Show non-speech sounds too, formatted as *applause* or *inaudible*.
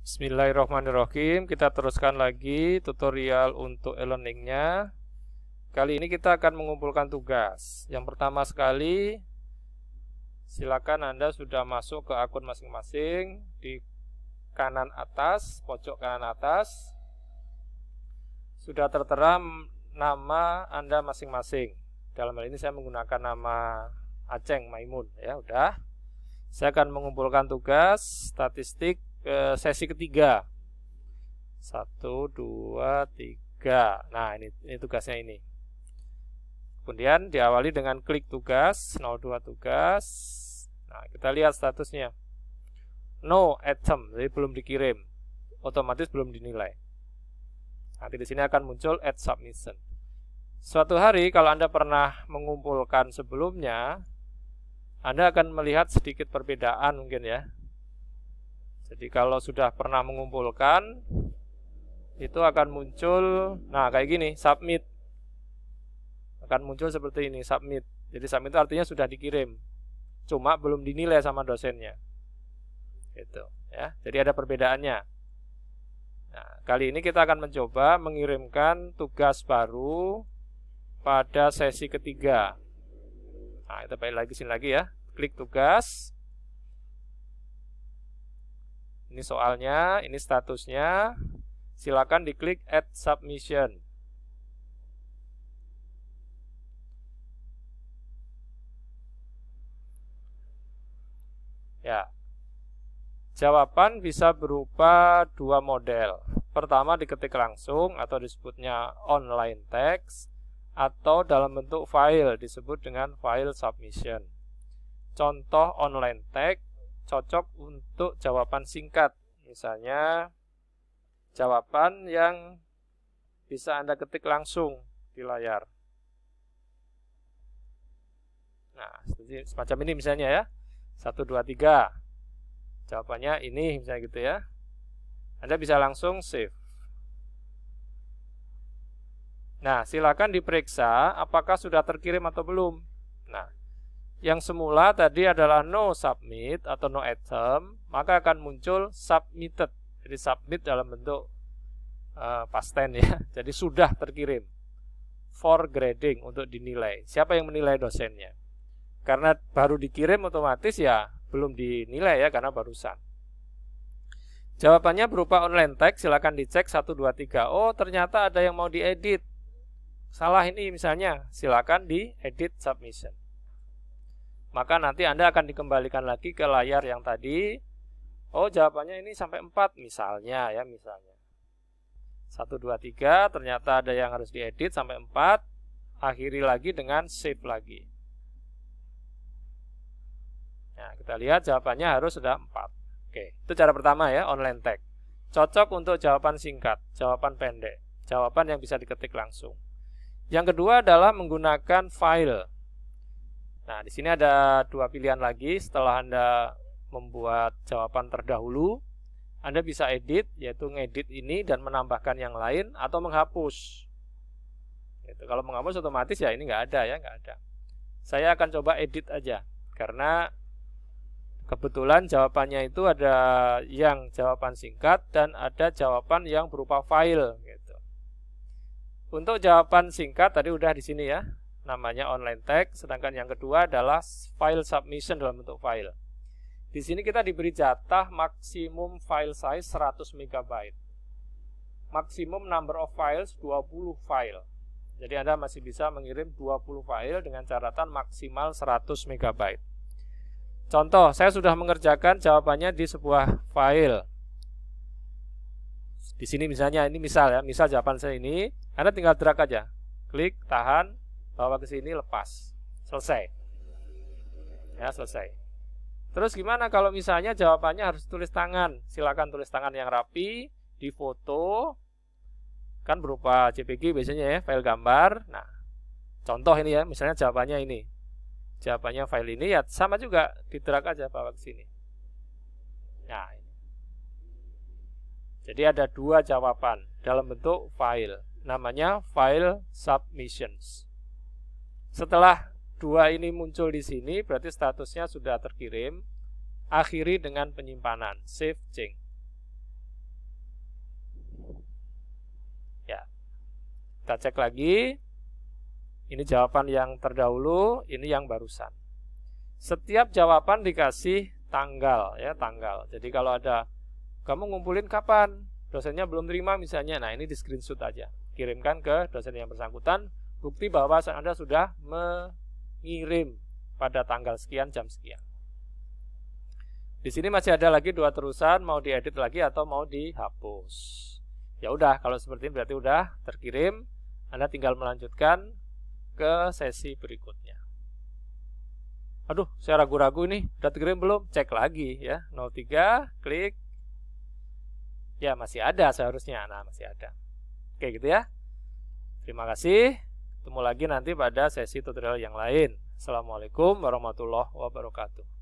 Bismillahirrahmanirrahim. Kita teruskan lagi tutorial untuk e-learningnya. Kali ini kita akan mengumpulkan tugas. Yang pertama sekali, silakan Anda sudah masuk ke akun masing-masing di kanan atas, pojok kanan atas. Sudah tertera nama Anda masing-masing. Dalam hal ini saya menggunakan nama Aceng Maimun ya, udah. Saya akan mengumpulkan tugas statistik ke sesi ketiga. Satu, dua, tiga. Nah, ini, ini tugasnya ini. Kemudian diawali dengan klik tugas, 02 tugas. Nah, kita lihat statusnya. No item, jadi belum dikirim. Otomatis belum dinilai. Nanti di sini akan muncul add submission. Suatu hari kalau Anda pernah mengumpulkan sebelumnya, Anda akan melihat sedikit perbedaan mungkin ya. Jadi kalau sudah pernah mengumpulkan itu akan muncul nah kayak gini submit akan muncul seperti ini submit. Jadi submit itu artinya sudah dikirim. Cuma belum dinilai sama dosennya. Gitu ya. Jadi ada perbedaannya. Nah, kali ini kita akan mencoba mengirimkan tugas baru pada sesi ketiga. Nah, kita balik lagi sini lagi ya. Klik tugas. Ini soalnya, ini statusnya. Silakan diklik add submission. Ya. Jawaban bisa berupa dua model. Pertama diketik langsung atau disebutnya online text atau dalam bentuk file disebut dengan file submission. Contoh online text cocok untuk jawaban singkat. Misalnya jawaban yang bisa Anda ketik langsung di layar. Nah, semacam ini misalnya ya. 1 2 3. Jawabannya ini misalnya gitu ya. Anda bisa langsung save. Nah, silakan diperiksa apakah sudah terkirim atau belum yang semula tadi adalah no submit atau no item, maka akan muncul submitted. Jadi submit dalam bentuk uh, past tense ya. *laughs* Jadi sudah terkirim. For grading untuk dinilai. Siapa yang menilai dosennya? Karena baru dikirim otomatis ya belum dinilai ya karena barusan. Jawabannya berupa online text, silakan dicek 1 2 3. Oh, ternyata ada yang mau diedit. Salah ini misalnya, silakan diedit submission maka nanti Anda akan dikembalikan lagi ke layar yang tadi. Oh, jawabannya ini sampai 4 misalnya ya, misalnya. 1 2 3 ternyata ada yang harus diedit sampai 4. Akhiri lagi dengan save lagi. Nah, kita lihat jawabannya harus sudah 4. Oke, itu cara pertama ya, online tag. Cocok untuk jawaban singkat, jawaban pendek, jawaban yang bisa diketik langsung. Yang kedua adalah menggunakan file Nah, di sini ada dua pilihan lagi setelah Anda membuat jawaban terdahulu. Anda bisa edit, yaitu ngedit ini dan menambahkan yang lain atau menghapus. Gitu. Kalau menghapus otomatis ya ini nggak ada ya, nggak ada. Saya akan coba edit aja karena kebetulan jawabannya itu ada yang jawaban singkat dan ada jawaban yang berupa file gitu. Untuk jawaban singkat tadi udah di sini ya, namanya online tag, sedangkan yang kedua adalah file submission dalam bentuk file. Di sini kita diberi jatah maksimum file size 100 MB. Maksimum number of files 20 file. Jadi Anda masih bisa mengirim 20 file dengan catatan maksimal 100 MB. Contoh, saya sudah mengerjakan jawabannya di sebuah file. Di sini misalnya, ini misal ya, misal jawaban saya ini, Anda tinggal drag aja. Klik, tahan, bawa ke sini lepas selesai ya selesai terus gimana kalau misalnya jawabannya harus tulis tangan silakan tulis tangan yang rapi di foto kan berupa JPG biasanya ya file gambar nah contoh ini ya misalnya jawabannya ini jawabannya file ini ya sama juga diterak aja bawa ke sini nah jadi ada dua jawaban dalam bentuk file namanya file submissions setelah dua ini muncul di sini, berarti statusnya sudah terkirim. Akhiri dengan penyimpanan, save change. Ya, kita cek lagi. Ini jawaban yang terdahulu, ini yang barusan. Setiap jawaban dikasih tanggal, ya tanggal. Jadi kalau ada kamu ngumpulin kapan, dosennya belum terima misalnya, nah ini di screenshot aja, kirimkan ke dosen yang bersangkutan bukti bahwa Anda sudah mengirim pada tanggal sekian jam sekian. Di sini masih ada lagi dua terusan mau diedit lagi atau mau dihapus. Ya udah, kalau seperti ini berarti udah terkirim. Anda tinggal melanjutkan ke sesi berikutnya. Aduh, saya ragu-ragu ini udah terkirim belum? Cek lagi ya. 03 klik. Ya, masih ada seharusnya. Nah, masih ada. Oke, gitu ya. Terima kasih. Ketemu lagi nanti pada sesi tutorial yang lain. Assalamualaikum warahmatullahi wabarakatuh.